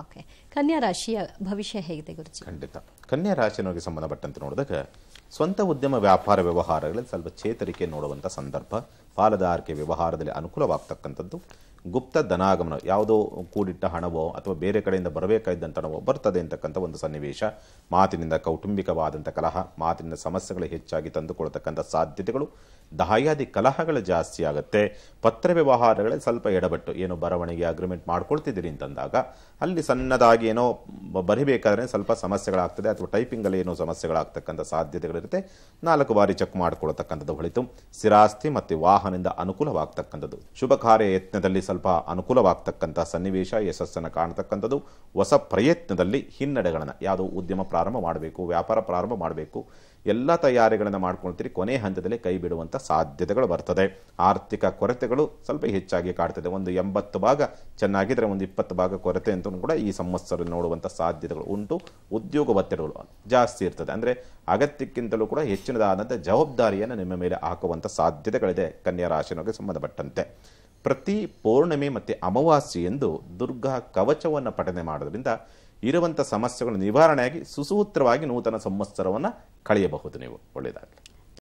okay ಕನ್ಯಾ ರಾಶಿಯ ಭವಿಷ್ಯ ಹೇಗಿದೆ ಗುರುಜಿ ಖಂಡಿತ ಕನ್ಯಾ ರಾಶಿಯವರಿಗೆ ಸಂಬಂಧಪಟ್ಟಂತೆ ನೋಡಿದಾಗ ಸ್ವಂತ ಉದ್ಯಮ ವ್ಯಾಪಾರ ವ್ಯವಹಾರಗಳಲ್ಲಿ ಸ್ವಲ್ಪ ಚೇತರಿಕೆ ನೋಡುವಂಥ ಸಂದರ್ಭ ಪಾಲದಾರಿಕೆ ವ್ಯವಹಾರದಲ್ಲಿ ಅನುಕೂಲವಾಗ್ತಕ್ಕಂಥದ್ದು ಗುಪ್ತ ಧನಾಗಮನ ಯಾವುದೋ ಕೂಡಿಟ್ಟ ಹಣವೋ ಅಥವಾ ಬೇರೆ ಕಡೆಯಿಂದ ಬರಬೇಕಾದಂಥ ಹಣವೋ ಬರ್ತದೆ ಅಂತಕ್ಕಂಥ ಒಂದು ಸನ್ನಿವೇಶ ಮಾತಿನಿಂದ ಕೌಟುಂಬಿಕವಾದಂಥ ಕಲಹ ಮಾತಿನಿಂದ ಸಮಸ್ಯೆಗಳು ಹೆಚ್ಚಾಗಿ ತಂದುಕೊಳ್ತಕ್ಕಂಥ ಸಾಧ್ಯತೆಗಳು ದಹಾಯಾದಿ ಕಲಹಗಳು ಜಾಸ್ತಿ ಆಗುತ್ತೆ ಪತ್ರ ವ್ಯವಹಾರಗಳಲ್ಲಿ ಸ್ವಲ್ಪ ಎಡಬಟ್ಟು ಏನು ಬರವಣಿಗೆ ಅಗ್ರಿಮೆಂಟ್ ಮಾಡ್ಕೊಳ್ತಿದ್ದೀರಿ ಅಂತಂದಾಗ ಅಲ್ಲಿ ಸಣ್ಣದಾಗಿ ಏನೋ ಬರಿಬೇಕಾದ್ರೆ ಸ್ವಲ್ಪ ಸಮಸ್ಯೆಗಳಾಗ್ತದೆ ಅಥವಾ ಟೈಪಿಂಗಲ್ಲಿ ಏನೋ ಸಮಸ್ಯೆಗಳಾಗ್ತಕ್ಕಂಥ ಸಾಧ್ಯತೆಗಳಿರುತ್ತೆ ನಾಲ್ಕು ಬಾರಿ ಚೆಕ್ ಮಾಡ್ಕೊಳ್ತಕ್ಕಂಥದ್ದು ಹೊಳಿತು ಸ್ಥಿರಾಸ್ತಿ ಮತ್ತು ವಾಹನದಿಂದ ಅನುಕೂಲವಾಗ್ತಕ್ಕಂಥದ್ದು ಶುಭ ಕಾರ್ಯ ಯತ್ನದಲ್ಲಿ ಸ್ವಲ್ಪ ಅನುಕೂಲವಾಗ್ತಕ್ಕಂಥ ಸನ್ನಿವೇಶ ಯಶಸ್ಸನ್ನು ಕಾಣತಕ್ಕಂಥದ್ದು ಹೊಸ ಪ್ರಯತ್ನದಲ್ಲಿ ಹಿನ್ನಡೆಗಳನ್ನು ಯಾವುದೋ ಉದ್ಯಮ ಪ್ರಾರಂಭ ಮಾಡಬೇಕು ವ್ಯಾಪಾರ ಪ್ರಾರಂಭ ಮಾಡಬೇಕು ಎಲ್ಲ ತಯಾರಿಗಳನ್ನು ಮಾಡ್ಕೊಳ್ತೀರಿ ಕೊನೆ ಹಂತದಲ್ಲಿ ಕೈ ಬಿಡುವಂಥ ಸಾಧ್ಯತೆಗಳು ಬರ್ತದೆ ಆರ್ಥಿಕ ಕೊರತೆಗಳು ಸ್ವಲ್ಪ ಹೆಚ್ಚಾಗಿ ಕಾಡ್ತದೆ ಒಂದು ಎಂಬತ್ತು ಭಾಗ ಚೆನ್ನಾಗಿದ್ದರೆ ಒಂದು ಇಪ್ಪತ್ತು ಭಾಗ ಕೊರತೆ ಅಂತ ಕೂಡ ಈ ಸಂವತ್ಸರ ನೋಡುವಂಥ ಸಾಧ್ಯತೆಗಳು ಉಂಟು ಉದ್ಯೋಗ ಒತ್ತಡಗಳು ಜಾಸ್ತಿ ಇರ್ತದೆ ಅಂದರೆ ಅಗತ್ಯಕ್ಕಿಂತಲೂ ಕೂಡ ಹೆಚ್ಚಿನದಾದಂಥ ಜವಾಬ್ದಾರಿಯನ್ನು ನಿಮ್ಮ ಮೇಲೆ ಹಾಕುವಂಥ ಸಾಧ್ಯತೆಗಳಿದೆ ಕನ್ಯಾ ರಾಶಿನವರಿಗೆ ಸಂಬಂಧಪಟ್ಟಂತೆ ಪ್ರತಿ ಪೌರ್ಣಿಮೆ ಮತ್ತು ಎಂದು ದುರ್ಗಾ ಕವಚವನ್ನು ಪಠನೆ ಮಾಡೋದ್ರಿಂದ ಇರುವಂಥ ಸಮಸ್ಯೆಗಳು ನಿವಾರಣೆಯಾಗಿ ಸುಸೂತ್ರವಾಗಿ ನೂತನ ಸಂವತ್ಸರವನ್ನು ಕಳೆಯಬಹುದು ನೀವು ಒಳ್ಳೆಯದಾಗಲಿ